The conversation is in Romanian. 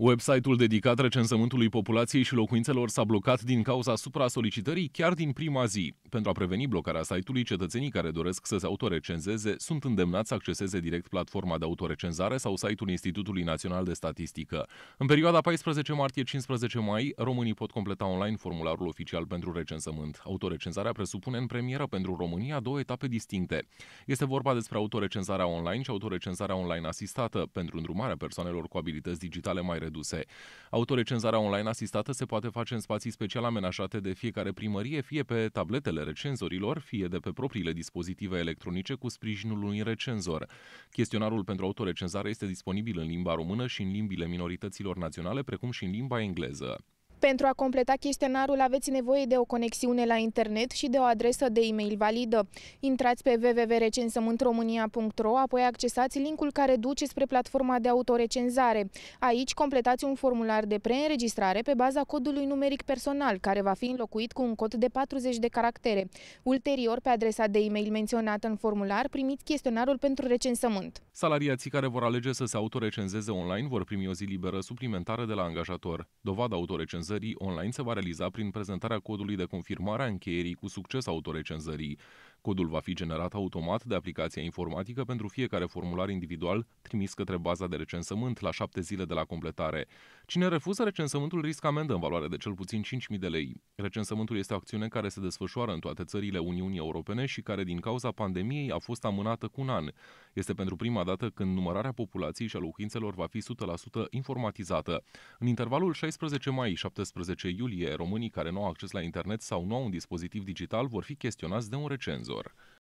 Website-ul dedicat recensământului populației și locuințelor s-a blocat din cauza supra-solicitării chiar din prima zi. Pentru a preveni blocarea site-ului, cetățenii care doresc să se autorecenzeze sunt îndemnați să acceseze direct platforma de autorecenzare sau site-ul Institutului Național de Statistică. În perioada 14 martie-15 mai, românii pot completa online formularul oficial pentru recensământ. Autorecenzarea presupune în premieră pentru România două etape distincte. Este vorba despre autorecenzarea online și autorecenzarea online asistată pentru îndrumarea persoanelor cu abilități digitale mai reduse. Autorecenzarea online asistată se poate face în spații special amenajate de fiecare primărie, fie pe tabletele datele recenzorilor, fie de pe propriile dispozitive electronice cu sprijinul unui recenzor. Chestionarul pentru autorecenzare este disponibil în limba română și în limbile minorităților naționale, precum și în limba engleză. Pentru a completa chestionarul aveți nevoie de o conexiune la internet și de o adresă de e-mail validă. Intrați pe www.recensământromânia.ro, apoi accesați linkul care duce spre platforma de autorecenzare. Aici completați un formular de preînregistrare pe baza codului numeric personal, care va fi înlocuit cu un cod de 40 de caractere. Ulterior, pe adresa de e-mail menționată în formular, primiți chestionarul pentru recensământ. Salariații care vor alege să se autorecenzeze online vor primi o zi liberă suplimentară de la angajator. Dovada autorecenzării autorecenzării online se va realiza prin prezentarea codului de confirmare a încheierii cu succes a autorecenzării. Codul va fi generat automat de aplicația informatică pentru fiecare formular individual trimis către baza de recensământ la șapte zile de la completare. Cine refuză recensământul riscă amendă în valoare de cel puțin 5.000 de lei. Recensământul este o acțiune care se desfășoară în toate țările Uniunii Europene și care din cauza pandemiei a fost amânată cu un an. Este pentru prima dată când numărarea populației și a locuințelor va fi 100% informatizată. În intervalul 16 mai 17 17 iulie, românii care nu au acces la internet sau nu au un dispozitiv digital vor fi chestionați de un recenzor.